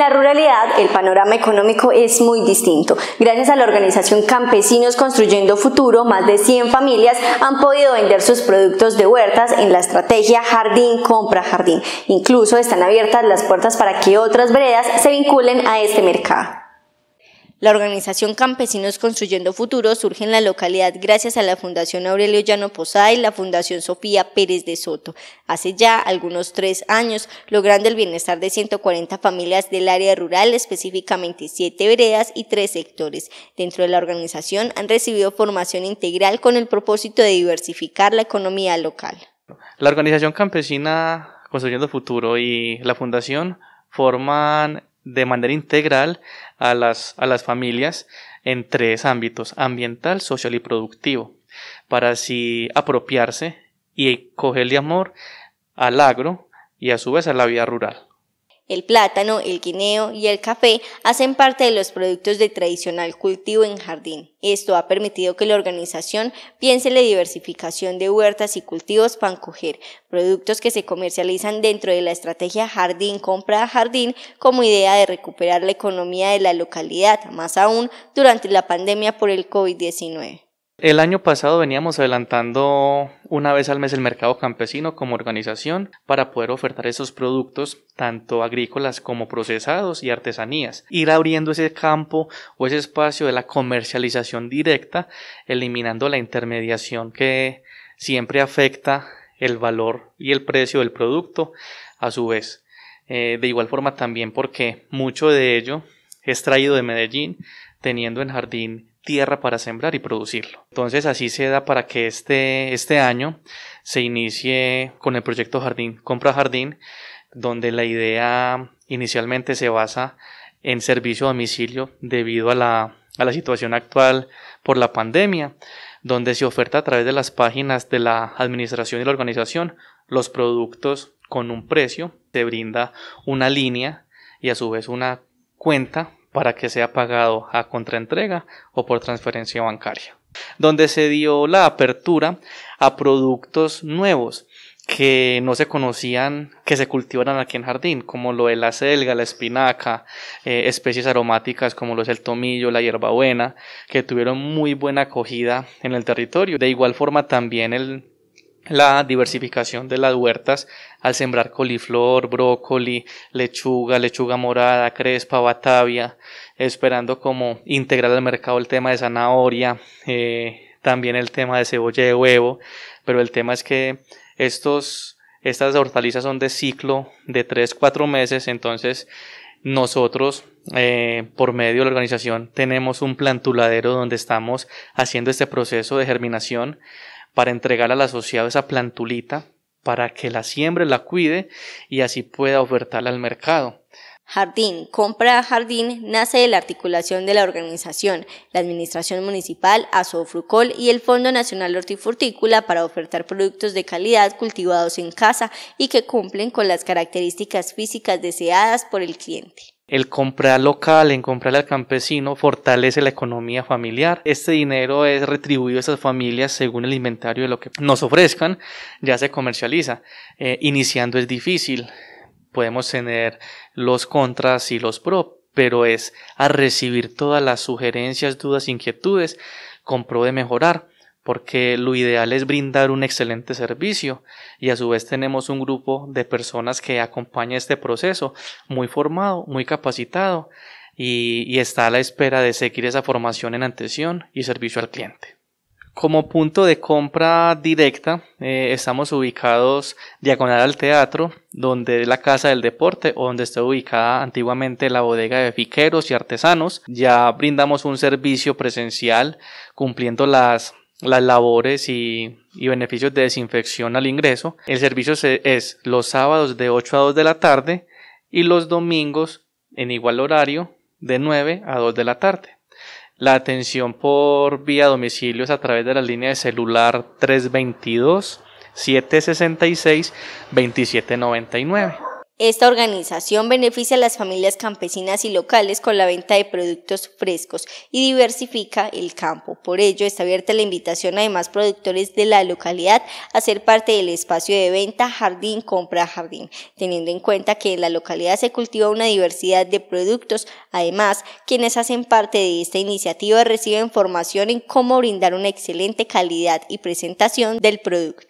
la ruralidad el panorama económico es muy distinto. Gracias a la organización Campesinos Construyendo Futuro, más de 100 familias han podido vender sus productos de huertas en la estrategia Jardín Compra Jardín. Incluso están abiertas las puertas para que otras veredas se vinculen a este mercado. La organización Campesinos Construyendo Futuro surge en la localidad gracias a la Fundación Aurelio Llano Posada y la Fundación Sofía Pérez de Soto. Hace ya algunos tres años, logrando el bienestar de 140 familias del área rural, específicamente siete veredas y tres sectores. Dentro de la organización han recibido formación integral con el propósito de diversificar la economía local. La organización campesina Construyendo Futuro y la Fundación forman de manera integral a las, a las familias en tres ámbitos, ambiental, social y productivo, para así apropiarse y coger el amor al agro y a su vez a la vida rural. El plátano, el guineo y el café hacen parte de los productos de tradicional cultivo en jardín. Esto ha permitido que la organización piense en la diversificación de huertas y cultivos para encoger productos que se comercializan dentro de la estrategia jardín compra jardín como idea de recuperar la economía de la localidad, más aún durante la pandemia por el COVID-19. El año pasado veníamos adelantando una vez al mes el mercado campesino como organización para poder ofertar esos productos tanto agrícolas como procesados y artesanías. Ir abriendo ese campo o ese espacio de la comercialización directa, eliminando la intermediación que siempre afecta el valor y el precio del producto a su vez. Eh, de igual forma también porque mucho de ello es traído de Medellín, teniendo en jardín tierra para sembrar y producirlo. Entonces así se da para que este, este año se inicie con el proyecto Jardín, Compra Jardín, donde la idea inicialmente se basa en servicio a domicilio debido a la, a la situación actual por la pandemia, donde se oferta a través de las páginas de la administración y la organización los productos con un precio, se brinda una línea y a su vez una cuenta para que sea pagado a contraentrega o por transferencia bancaria, donde se dio la apertura a productos nuevos que no se conocían, que se cultivaran aquí en jardín, como lo de la selga, la espinaca, eh, especies aromáticas como lo es el tomillo, la hierbabuena, que tuvieron muy buena acogida en el territorio. De igual forma también el la diversificación de las huertas al sembrar coliflor, brócoli, lechuga, lechuga morada, crespa, batavia, esperando como integrar al mercado el tema de zanahoria, eh, también el tema de cebolla de huevo, pero el tema es que estos, estas hortalizas son de ciclo de 3-4 meses, entonces nosotros eh, por medio de la organización tenemos un plantuladero donde estamos haciendo este proceso de germinación para entregar al asociado esa plantulita para que la siembre, la cuide y así pueda ofertarla al mercado. Jardín, compra jardín, nace de la articulación de la organización, la Administración Municipal, Asofrucol y el Fondo Nacional Hortifrutícola para ofertar productos de calidad cultivados en casa y que cumplen con las características físicas deseadas por el cliente. El comprar local, en comprar al campesino, fortalece la economía familiar. Este dinero es retribuido a esas familias según el inventario de lo que nos ofrezcan, ya se comercializa. Eh, iniciando es difícil, podemos tener los contras y los pro, pero es a recibir todas las sugerencias, dudas, inquietudes con pro de mejorar, porque lo ideal es brindar un excelente servicio y a su vez tenemos un grupo de personas que acompaña este proceso muy formado, muy capacitado y, está a la espera de seguir esa formación en atención y servicio al cliente. Como punto de compra directa, eh, estamos ubicados diagonal al teatro, donde es la Casa del Deporte, o donde está ubicada antiguamente la bodega de fiqueros y artesanos. Ya brindamos un servicio presencial cumpliendo las, las labores y, beneficios de desinfección al ingreso. El servicio es los sábados de 8 a 2 de la tarde y los domingos en igual horario de 9 a 2 de la tarde la atención por vía es a través de la línea de celular 322 766 2799. Esta organización beneficia a las familias campesinas y locales con la venta de productos frescos y diversifica el campo. Por ello, está abierta la invitación a demás productores de la localidad a ser parte del espacio de venta Jardín Compra Jardín, teniendo en cuenta que en la localidad se cultiva una diversidad de productos. Además, quienes hacen parte de esta iniciativa reciben formación en cómo brindar una excelente calidad y presentación del producto.